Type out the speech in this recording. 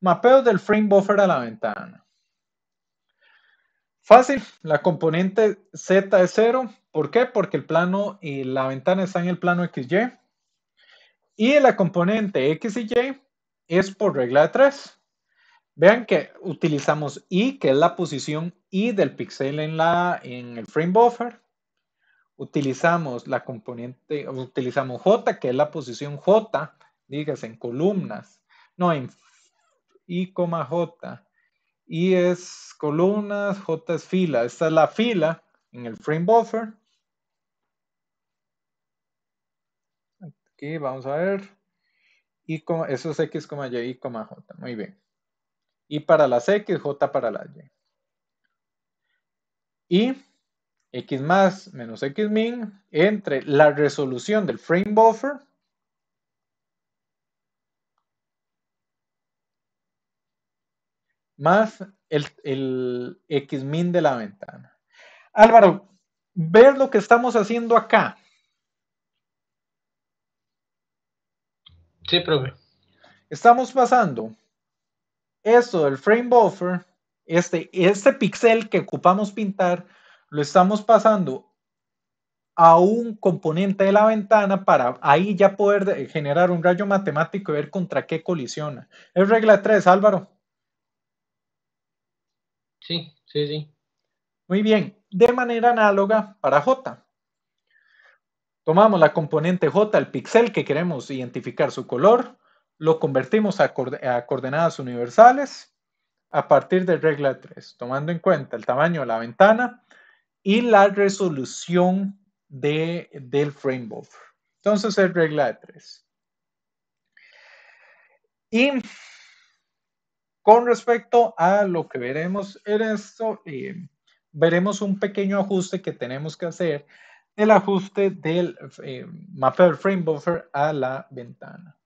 Mapeo del frame buffer a la ventana. Fácil, la componente Z es cero. ¿Por qué? Porque el plano y la ventana está en el plano XY. Y la componente X y es por regla de 3. Vean que utilizamos Y, que es la posición Y del pixel en, la, en el frame buffer. Utilizamos la componente, utilizamos J, que es la posición J, digas en columnas, no en I, J. I es columnas, J es fila. Esta es la fila en el frame buffer. Aquí vamos a ver. eso es X, Y, i, J. Muy bien. Y para las X, J para las Y. Y X más menos X min entre la resolución del frame buffer más el, el X-Min de la ventana. Álvaro, ver lo que estamos haciendo acá. Sí, profe. Estamos pasando esto del frame buffer, este, este pixel que ocupamos pintar, lo estamos pasando a un componente de la ventana para ahí ya poder generar un rayo matemático y ver contra qué colisiona. Es regla 3, Álvaro. Sí, sí, sí. Muy bien, de manera análoga para J. Tomamos la componente J, el pixel que queremos identificar su color, lo convertimos a, coordenadas universales a partir de regla 3, tomando en cuenta el tamaño de la ventana y la resolución del frame Entonces es regla de 3. Y con respecto a lo que veremos en esto, eh, veremos un pequeño ajuste que tenemos que hacer, el ajuste del eh, Frame Buffer a la ventana.